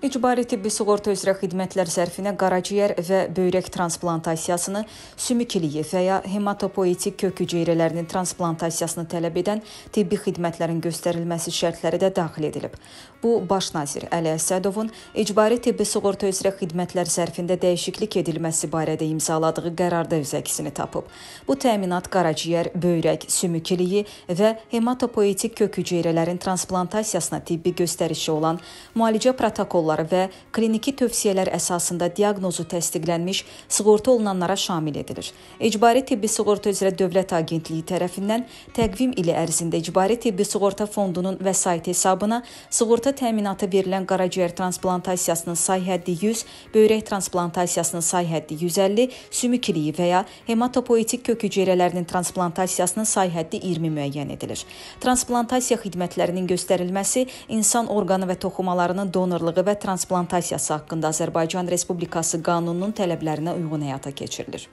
İcbari tibbi sığorta üzrə xidmətlər sərfinə qaraciyər və böyrək transplantasiyasını, sümükiliyi və ya hematopoetik kök hüceyrələrinin transplantasiyasını tələb edən tibbi xidmətlərin göstərilməsi şərtləri də daxil edilib. Bu, baş nazir Əli Əsədovun icbari tibbi sığorta üzrə xidmətlər sərfində dəyişiklik edilməsi barədə imzaladığı qərarda öz əksini tapıb. Bu təminat qaraciyər, böyrək, sümükiliyi və hematopoetik kök hüceyrələrin transplantasiyasına tibbi göstərişi olan müalicə protokolları protokolları və kliniki tövsiyələr əsasında diaqnozu təsdiqlənmiş sığorta olunanlara şamil edilir. İcbari tibbi sığorta üzrə Dövlət Agentliyi tərəfindən təqvim ili ərzində İcbari tibbi sığorta fondunun vəsait hesabına sığorta təminatı verilən qaraciyər transplantasiyasının say həddi 100, böyrək transplantasiyasının say həddi 150, sümük iliyi və ya hematopoetik kök hüceyrələrinin transplantasiyasının say həddi 20 müəyyən edilir. Transplantasiya xidmətlərinin göstərilməsi insan orqanı və toxumalarının donorluğu və transplantasiyası haqqında Azərbaycan Respublikası qanununun tələblərinə uyğun həyata keçirilir.